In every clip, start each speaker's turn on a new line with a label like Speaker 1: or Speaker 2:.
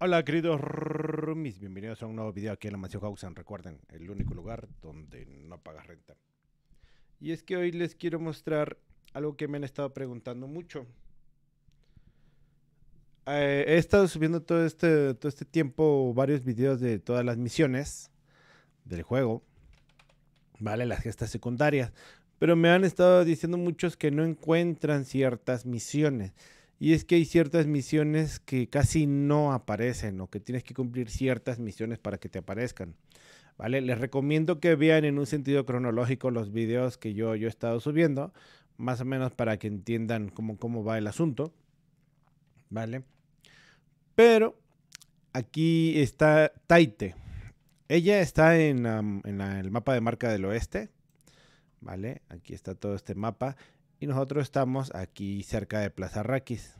Speaker 1: Hola queridos mis bienvenidos a un nuevo video aquí en la Mansión Hausen. Recuerden, el único lugar donde no pagas renta. Y es que hoy les quiero mostrar algo que me han estado preguntando mucho. he estado subiendo todo este, todo este tiempo varios videos de todas las misiones del juego. Vale, las gestas secundarias. Pero me han estado diciendo muchos que no encuentran ciertas misiones. Y es que hay ciertas misiones que casi no aparecen o que tienes que cumplir ciertas misiones para que te aparezcan. ¿Vale? Les recomiendo que vean en un sentido cronológico los videos que yo, he estado subiendo, más o menos para que entiendan cómo, cómo va el asunto. ¿Vale? Pero aquí está Taite. Ella está en, el mapa de marca del oeste. ¿Vale? Aquí está todo este mapa. Y nosotros estamos aquí cerca de Plaza Raquis.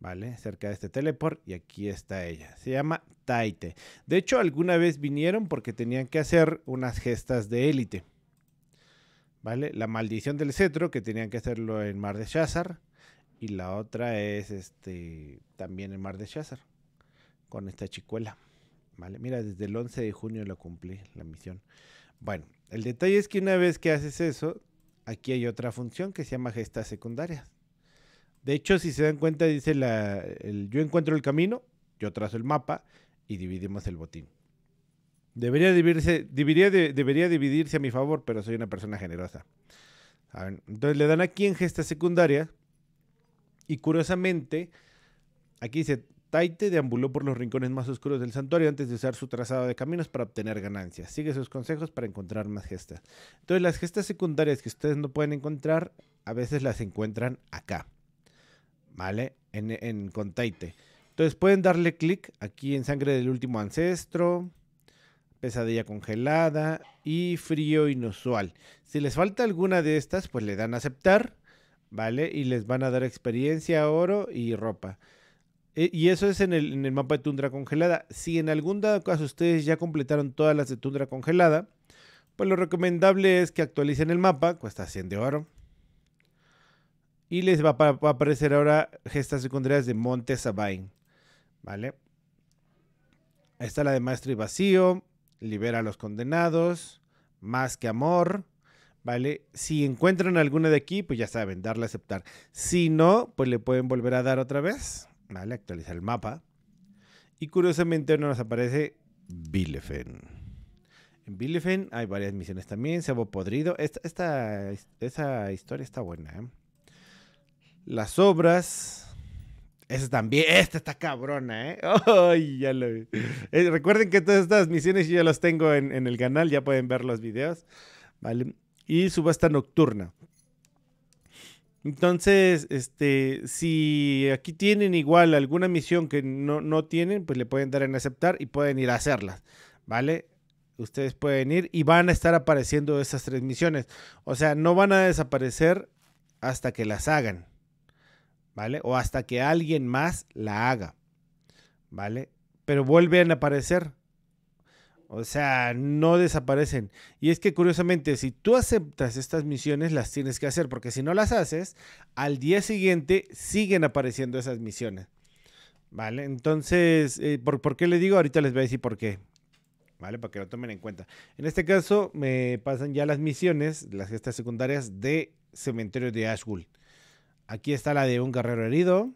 Speaker 1: ¿Vale? Cerca de este teleport y aquí está ella. Se llama Taite. De hecho, alguna vez vinieron porque tenían que hacer unas gestas de élite. ¿Vale? La maldición del cetro, que tenían que hacerlo en Mar de Shazar. Y la otra es este también en Mar de Shazar. Con esta chicuela. ¿Vale? Mira, desde el 11 de junio lo cumplí la misión. Bueno, el detalle es que una vez que haces eso, aquí hay otra función que se llama gestas secundarias. De hecho, si se dan cuenta, dice la, yo encuentro el camino, yo trazo el mapa y dividimos el botín. Debería dividirse, debería, debería dividirse a mi favor, pero soy una persona generosa. entonces le dan aquí en gestas secundarias y curiosamente, aquí dice, Taite deambuló por los rincones más oscuros del santuario antes de usar su trazado de caminos para obtener ganancias. Sigue sus consejos para encontrar más gestas. Entonces, las gestas secundarias que ustedes no pueden encontrar, a veces las encuentran acá. ¿Vale? En, en Entonces pueden darle clic aquí en Sangre del Último Ancestro, Pesadilla Congelada y Frío Inusual. Si les falta alguna de estas, pues le dan a aceptar, ¿vale? Y les van a dar experiencia, oro y ropa. Eh, y eso es en el, mapa de tundra congelada. Si en algún dado caso ustedes ya completaron todas las de tundra congelada, pues lo recomendable es que actualicen el mapa, cuesta 100 de oro. Y les va a, aparecer ahora gestas secundarias de Monte Sabine. ¿Vale? Ahí está la de Maestro y Vacío, Libera a los Condenados, Más que Amor. ¿vale? Si encuentran alguna de aquí, pues ya saben, darle a aceptar. Si no, pues le pueden volver a dar otra vez, ¿vale? Actualiza el mapa. Y curiosamente no nos aparece Bilefen. En Bilefen hay varias misiones también. Sebo podrido. Esta, esta, historia está buena. ¿eh? Las obras. Esta también. Esta está cabrona, ¿eh? ya lo eh, recuerden que todas estas misiones yo ya las tengo en, el canal. Ya pueden ver los videos. ¿Vale? Y subasta nocturna. Entonces, este, si aquí tienen igual alguna misión que no, no tienen, pues le pueden dar en aceptar y pueden ir a hacerlas, ¿vale? Ustedes pueden ir y van a estar apareciendo esas tres misiones. O sea, no van a desaparecer hasta que las hagan, ¿vale? O hasta que alguien más la haga, ¿vale? Pero vuelven a aparecer o sea, no desaparecen. Y es que curiosamente, si tú aceptas estas misiones, las tienes que hacer, porque si no las haces, al día siguiente siguen apareciendo esas misiones. ¿Vale? Entonces, eh, ¿por, qué le digo? Ahorita les voy a decir por qué. ¿Vale? Para que lo tomen en cuenta. En este caso, me pasan ya las misiones, las gestas secundarias de Cementerio de Ashwood. Aquí está la de un guerrero herido,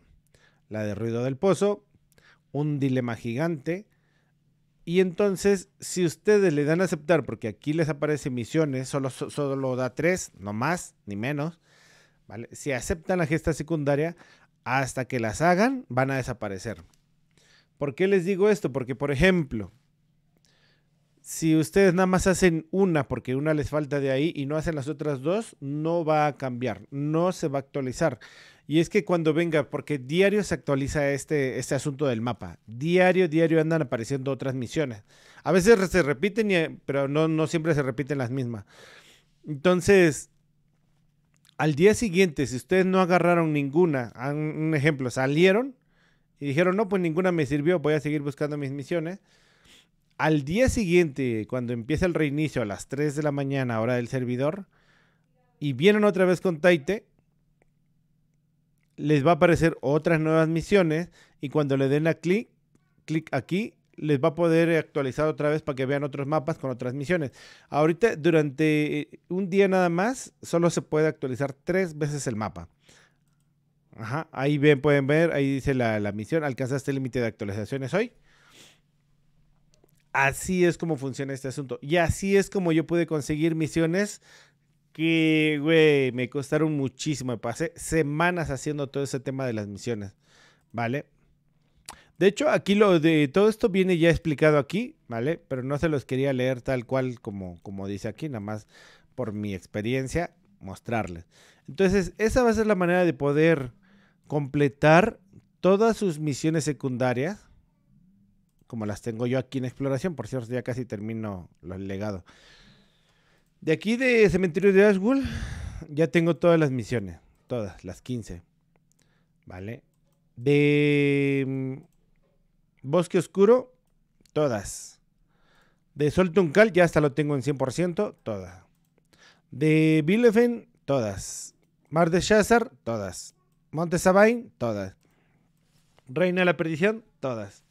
Speaker 1: la de Ruido del Pozo, un dilema gigante, y entonces, si ustedes le dan a aceptar, porque aquí les aparece misiones, solo, solo da tres, no más ni menos, ¿vale? Si aceptan la gesta secundaria, hasta que las hagan, van a desaparecer. ¿Por qué les digo esto? Porque, por ejemplo, si ustedes nada más hacen una porque una les falta de ahí y no hacen las otras dos, no va a cambiar, no se va a actualizar. Y es que cuando venga, porque diario se actualiza este, este asunto del mapa, diario, diario andan apareciendo otras misiones. A veces se repiten, pero no, no siempre se repiten las mismas. Entonces, al día siguiente, si ustedes no agarraron ninguna, un ejemplo, salieron y dijeron, no, pues ninguna me sirvió, voy a seguir buscando mis misiones al día siguiente, cuando empieza el reinicio a las 3 de la mañana, hora del servidor, y vienen otra vez con Taite, les va a aparecer otras nuevas misiones y cuando le den a clic, clic aquí, les va a poder actualizar otra vez para que vean otros mapas con otras misiones. Ahorita, durante eh, un día nada más, solo se puede actualizar tres veces el mapa. Ajá, ahí pueden ver, ahí dice la, la misión, alcanzaste el límite de actualizaciones hoy. Así es como funciona este asunto. Y así es como yo pude conseguir misiones que, güey, me costaron muchísimo. Me pasé semanas haciendo todo ese tema de las misiones. ¿Vale? De hecho, aquí lo de todo esto viene ya explicado aquí, ¿vale? Pero no se los quería leer tal cual como, como dice aquí, nada más por mi experiencia, mostrarles. Entonces, esa va a ser la manera de poder completar todas sus misiones secundarias como las tengo yo aquí en exploración. Por cierto, ya casi termino los legado. De aquí de Cementerio de Ashwood ya tengo todas las misiones. Todas, las 15. ¿Vale? De mm, Bosque Oscuro, todas. De Sol Tuncal, ya hasta lo tengo en 100%, todas. De Bilefen, todas. Mar de Shazar, todas. Monte Sabine, todas. Reina de la Perdición, todas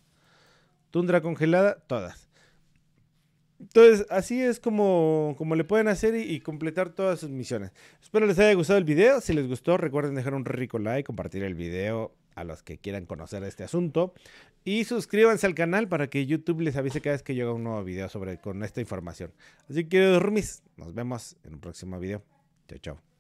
Speaker 1: tundra congelada, todas. Entonces, así es como, como le pueden hacer y, completar todas sus misiones. Espero les haya gustado el video. Si les gustó, recuerden dejar un rico like, compartir el video a los que quieran conocer este asunto. Y suscríbanse al canal para que YouTube les avise cada vez que llega un nuevo video sobre, con esta información. Así que, queridos Rumis, nos vemos en un próximo video. Chao, chao.